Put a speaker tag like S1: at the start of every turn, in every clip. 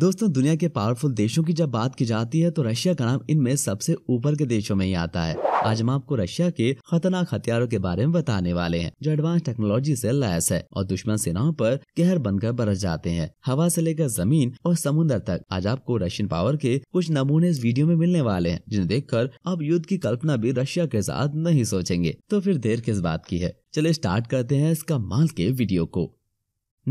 S1: दोस्तों दुनिया के पावरफुल देशों की जब बात की जाती है तो रशिया का नाम इनमें सबसे ऊपर के देशों में ही आता है आज हम आपको रशिया के खतरनाक हथियारों के बारे में बताने वाले हैं जो एडवांस टेक्नोलॉजी से लैस है और दुश्मन सेनाओं पर कहर बनकर बरस जाते हैं हवा से लेकर जमीन और समुन्द्र तक आज आपको रशियन पावर के कुछ नमूने इस वीडियो में मिलने वाले हैं जिन्हें देखकर आप युद्ध की कल्पना भी रशिया के साथ नहीं सोचेंगे तो फिर देर किस बात की है चले स्टार्ट करते हैं इसका माल के वीडियो को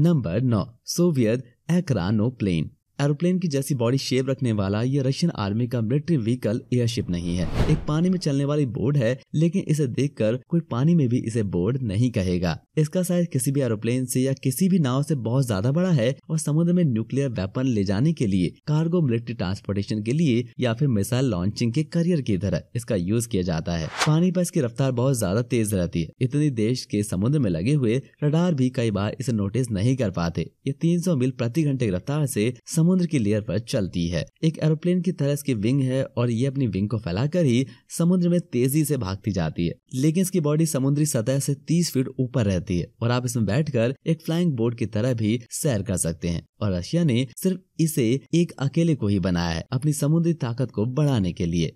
S1: नंबर नौ सोवियत एकरानो प्लेन एरोप्लेन की जैसी बॉडी शेप रखने वाला ये रशियन आर्मी का मिलिट्री व्हीकल एयरशिप नहीं है एक पानी में चलने वाली बोर्ड है लेकिन इसे कर कोई पानी में भी इसे बोर्ड नहीं कहेगा इसका साइज किसी भी एरोप्लेन से या किसी भी नाव से बहुत ज्यादा बड़ा है और समुद्र में न्यूक्लियर वेपन ले जाने के लिए कार्गो मिलिट्री ट्रांसपोर्टेशन के लिए या फिर मिसाइल लॉन्चिंग के करियर की तरह इसका यूज किया जाता है पानी पर इसकी रफ्तार बहुत ज्यादा तेज रहती है इतनी देश के समुद्र में लगे हुए रडार भी कई बार इसे नोटिस नहीं कर पाते ये 300 मील प्रति घंटे की रफ्तार से समुद्र समुद्र की लेयर पर चलती है एक एरोप्लेन की तरह इसकी विंग है और ये अपनी विंग को फैलाकर ही समुद्र में तेजी से भागती जाती है लेकिन इसकी बॉडी समुद्री सतह से तीस फीट ऊपर रहती है और आप इसमें बैठकर एक फ्लाइंग बोर्ड की तरह भी सैर कर सकते हैं और रशिया ने सिर्फ इसे एक अकेले को ही बनाया है अपनी समुद्री ताकत को बढ़ाने के लिए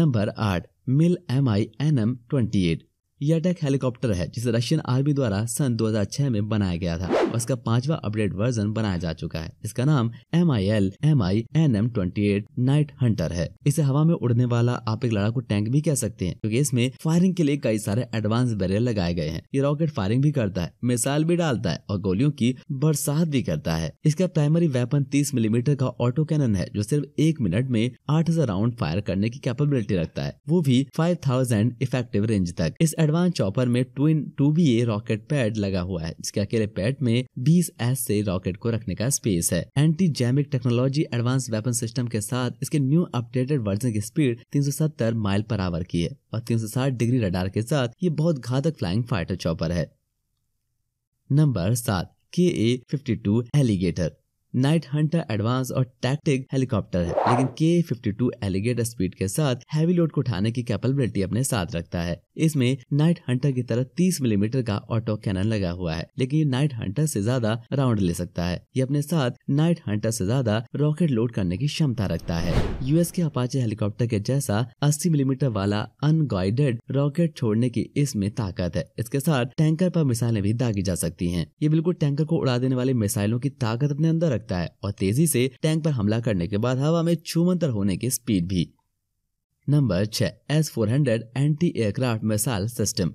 S1: नंबर आठ Mil M I N M twenty eight यह अटैक हेलीकॉप्टर है जिसे रशियन आर्मी द्वारा सन 2006 में बनाया गया था और इसका पांचवा अपडेट वर्जन बनाया जा चुका है इसका नाम M I L M I N M twenty eight night hunter है इसे हवा में उड़ने वाला आप एक लड़ाकू टैंक भी कह सकते हैं क्योंकि इसमें फायरिंग के लिए कई सारे एडवांस बैरियर लगाए गए हैं ये रॉकेट फायरिंग भी करता है मिसाइल भी डालता है और गोलियों की बरसात भी करता है इसका प्राइमरी वेपन तीस मिलीमीटर का ऑटो कैनन है जो सिर्फ एक मिनट में आठ राउंड फायर करने की कैपेबिलिटी रखता है वो भी फाइव थाउजेंड इफेक्टिव रेंज तक इस एडवांस चॉपर में twin two B A rocket pad लगा हुआ है जिसके अकेले पैड में बीस एस से रॉकेट को रखने का स्पेस है anti jamming technology advance weapon system के साथ इसके न्यू अपडेटेड वर्जन की स्पीड 370 माइल पर आवर की है और 360 डिग्री रडार के साथ ये बहुत घातक फ्लाइंग फाइटर चॉपर है नंबर सात K A fifty two alligator night hunter advance और टैक्टिक हेलीकॉप्टर है लेकिन के फिफ्टी टू एलिगेटर स्पीड के साथ हैवी लोड को उठाने की कैपेबिलिटी अपने साथ रखता है इसमें नाइट हंटर की तरह 30 मिलीमीटर का ऑटो कैनन लगा हुआ है लेकिन ये नाइट हंटर से ज्यादा राउंड ले सकता है ये अपने साथ नाइट हंटर से ज्यादा रॉकेट लोड करने की क्षमता रखता है यूएस के अपाचे हेलीकॉप्टर के जैसा 80 मिलीमीटर वाला अनगाइडेड रॉकेट छोड़ने की इसमें ताकत है इसके साथ टैंकर पर मिसाइलें भी दागी जा सकती है ये बिल्कुल टैंकर को उड़ा देने वाली मिसाइलों की ताकत अपने अंदर रखता सकता है और तेजी से टैंक पर हमला करने के बाद हवा में छुमंतर होने की स्पीड भी नंबर छह S four hundred anti aircraft missile system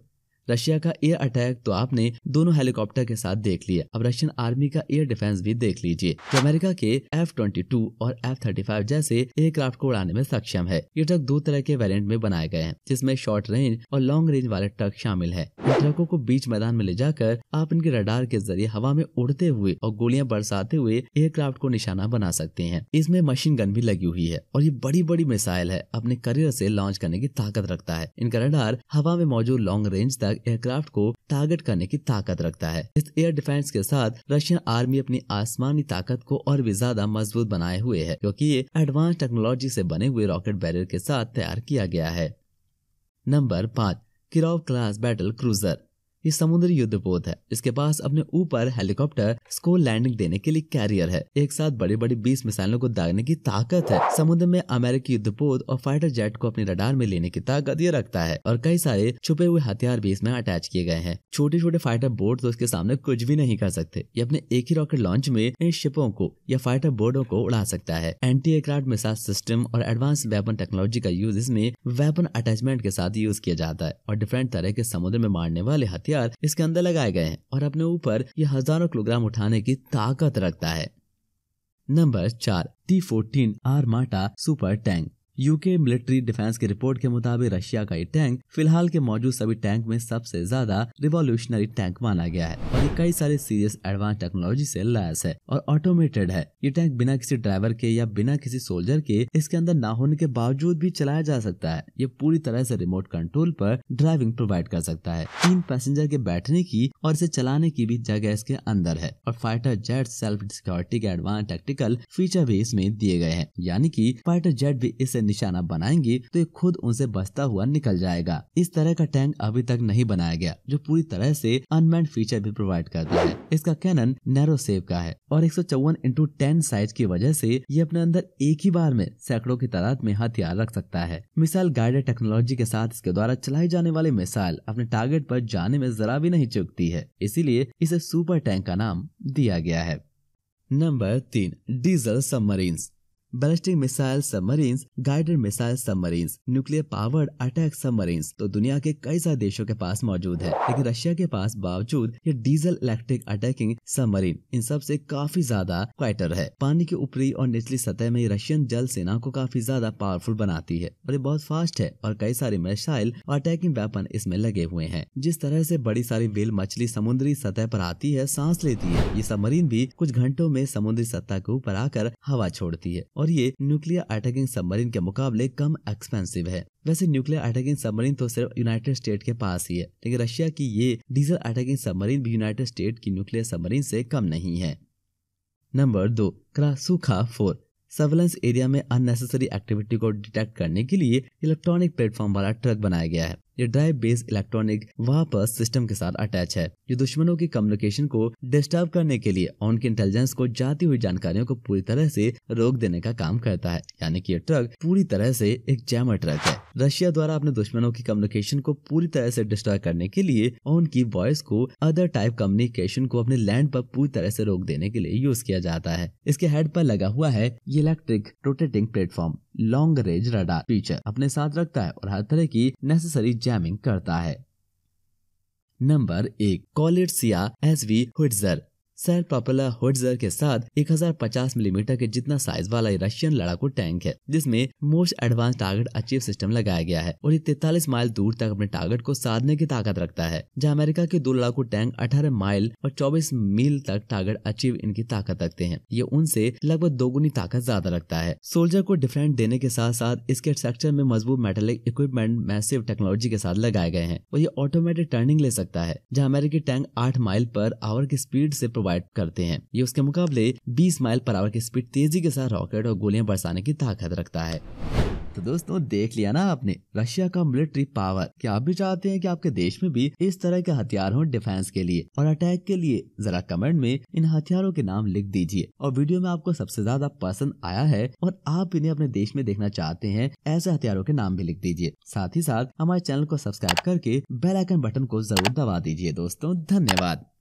S1: Russia का एयर अटैक तो आपने दोनों हेलीकॉप्टर के साथ देख लिया अब रशियन आर्मी का एयर डिफेंस भी देख लीजिए जो अमेरिका के एफ ट्वेंटी टू और एफ थर्टी फाइव जैसे एयरक्राफ्ट को उड़ाने में सक्षम है ये ट्रक दो तरह के वेरियंट में बनाए गए हैं जिसमे शॉर्ट रेंज और लॉन्ग रेंज वाले ट्रक शामिल है ट्रकों को बीच मैदान में ले जाकर आप इनके रडार के जरिए हवा में उड़ते हुए और गोलियां बरसाते हुए एयरक्राफ्ट को निशाना बना सकते हैं इसमें मशीन गन भी लगी हुई है और ये बड़ी बड़ी मिसाइल है अपने करियर से लॉन्च करने की ताकत रखता है इनका रडार हवा में मौजूद लॉन्ग रेंज तक एयरक्राफ्ट को टारगेट करने की ताकत रखता है इस एयर डिफेंस के साथ रशियन आर्मी अपनी आसमानी ताकत को और भी ज्यादा मजबूत बनाए हुए है क्योंकि ये एडवांस टेक्नोलॉजी से बने हुए रॉकेट बैरियर के साथ तैयार किया गया है नंबर पाँच किराव क्लास बैटल क्रूजर ये समुद्री युद्ध पोत है इसके पास अपने ऊपर हेलीकॉप्टर स्को लैंडिंग देने के लिए कैरियर है एक साथ बड़ी बड़ी बीस मिसाइलों को दागने की ताकत है समुद्र में अमेरिकी युद्ध पोत और फाइटर जेट को अपने रडार में लेने की ताकत ये रखता है और कई सारे छुपे हुए हथियार भी इसमें अटैच किए गए हैं छोटे छोटे फाइटर बोट तो इसके सामने कुछ भी नहीं कर सकते ये अपने एक ही रॉकेट लॉन्च में इन शिपों को या फाइटर बोर्डो को उड़ा सकता है एंटी एयरक्राफ्ट मिसाइल सिस्टम और एडवांस वेपन टेक्नोलॉजी का यूज इसमें वेपन अटैचमेंट के साथ यूज किया जाता है और डिफरेंट तरह के समुद्र में मारने वाले हथियार हथियार इसके अंदर लगाए गए हैं और अपने ऊपर यह हजारों किलोग्राम उठाने की ताकत रखता है नंबर चार T fourteen Armata super tank UK military defence की रिपोर्ट के मुताबिक रशिया का ये टैंक फिलहाल के मौजूद सभी टैंक में सबसे ज्यादा रिवॉल्यूशनरी टैंक माना गया है और ये कई सारे सीरियस एडवांस टेक्नोलॉजी से लैस है और ऑटोमेटेड है ये टैंक बिना किसी ड्राइवर के या बिना किसी सोल्जर के इसके अंदर न होने के बावजूद भी चलाया जा सकता है ये पूरी तरह से रिमोट कंट्रोल पर ड्राइविंग प्रोवाइड कर सकता है तीन पैसेंजर के बैठने की और इसे चलाने की भी जगह इसके अंदर है और फाइटर जेट सेल्फ सिक्योरिटी के एडवांस टेक्टिकल फीचर भी इसमें दिए गए हैं यानी कि फाइटर जेट भी इसे निशाना बनाएंगी तो ये खुद उनसे बचता हुआ निकल जाएगा इस तरह का टैंक अभी तक नहीं बनाया गया जो पूरी तरह से अनमैंड फीचर भी प्रोवाइड करता है इसका कैनन नैरो सेव का है और एक सौ चौवन इंटू टेन साइज की वजह से ये अपने अंदर एक ही बार में सैकड़ों की तादाद में हथियार रख सकता है मिसाइल गाइडेड टेक्नोलॉजी के साथ इसके द्वारा चलाई जाने वाली मिसाइल अपने टारगेट पर जाने में जरा भी नहीं चुकती है इसीलिए इसे सुपर टैंक का नाम दिया गया है नंबर तीन diesel submarines ballistic missile submarine guided missile submarine nuclear powered attack submarine तो दुनिया के कई सारे देशों के पास मौजूद है लेकिन रशिया के पास बावजूद ये डीजल इलेक्ट्रिक अटैकिंग सबमरीन इन सब ऐसी काफी ज्यादा क्वाइटर है पानी के ऊपरी और निचली सतह में रशियन जल सेना को काफी ज्यादा पावरफुल बनाती है और ये बहुत फास्ट है और कई सारे मिसाइल और अटैकिंग वेपन इसमें लगे हुए हैं जिस तरह से बड़ी सारी वेल मछली समुद्री सतह पर आती है सांस लेती है ये सबमरीन भी कुछ घंटों में समुद्री सतह के ऊपर आकर हवा छोड़ती है और ये न्यूक्लियर अटैकिंग सबमरीन के मुकाबले कम एक्सपेंसिव है वैसे न्यूक्लियर अटैकिंग सबमरीन तो सिर्फ यूनाइटेड स्टेट के पास ही है लेकिन रशिया की ये डीजल अटैकिंग सबमरीन भी यूनाइटेड स्टेट की न्यूक्लियर सबमरीन से कम नहीं है नंबर दो क्रासुखा फोर सर्वेलेंस एरिया में अननेसेसरी एक्टिविटी को डिटेक्ट करने के लिए इलेक्ट्रॉनिक प्लेटफॉर्म वाला ट्रक बनाया गया है ये ड्राइव बेस्ड इलेक्ट्रॉनिक वहाँ पर सिस्टम के साथ अटैच है जो दुश्मनों की कम्युनिकेशन को डिस्टर्ब करने के लिए और उनकी इंटेलिजेंस को जाती हुई जानकारियों को पूरी तरह से रोक देने का काम करता है यानी कि ये ट्रक पूरी तरह से एक जैमर ट्रक है रशिया द्वारा अपने दुश्मनों की कम्युनिकेशन को पूरी तरह से डिस्टर्ब करने के लिए और उनकी वॉइस को अदर टाइप कम्युनिकेशन को अपने लैंड पर पूरी तरह से रोक देने के लिए यूज किया जाता है इसके हेड पर लगा हुआ है ये electric rotating platform long range radar feature अपने साथ रखता है और हर तरह की नेसेसरी जैमिंग करता है नंबर एक कॉलिट्स या एस वी हुडजर सैर पॉपुलर होटजर के साथ 1050 मिलीमीटर mm के जितना साइज वाला रशियन लड़ाकू टैंक है जिसमें most advance target achieve system लगाया गया है और ये तैतालीस माइल दूर तक अपने टारगेट को साधने की ताकत रखता है जहाँ अमेरिका के दो लड़ाकू टैंक अठारह माइल और चौबीस मील तक टारगेट अचीव इनकी ताकत रखते हैं ये उनसे लगभग दोगुनी ताकत ज्यादा रखता है सोल्जर को डिफेंड देने के साथ साथ इसके स्ट्रक्चर में मजबूत मेटेलिक इक्विपमेंट मैसिव टेक्नोलॉजी के साथ लगाए गए हैं और ये ऑटोमेटिक टर्निंग ले सकता है जहाँ अमेरिकी टैंक आठ माइल पर आवर की स्पीड ऐसी प्रोवाइड करते हैं ये उसके मुकाबले बीस माइल पर आवर की स्पीड तेजी के साथ रॉकेट और गोलियां बरसाने की ताकत रखता है तो दोस्तों देख लिया ना आपने रशिया का मिलिट्री पावर क्या आप भी चाहते हैं कि आपके देश में भी इस तरह के हथियार हो डिफेंस के लिए और अटैक के लिए जरा कमेंट में इन हथियारों के नाम लिख दीजिए और वीडियो में आपको सबसे ज्यादा पसंद आया है और आप इन्हें अपने देश में देखना चाहते हैं ऐसे हथियारों के नाम भी लिख दीजिए साथ ही साथ हमारे चैनल को सब्सक्राइब करके बेलाइकन बटन को जरूर दबा दीजिए दोस्तों धन्यवाद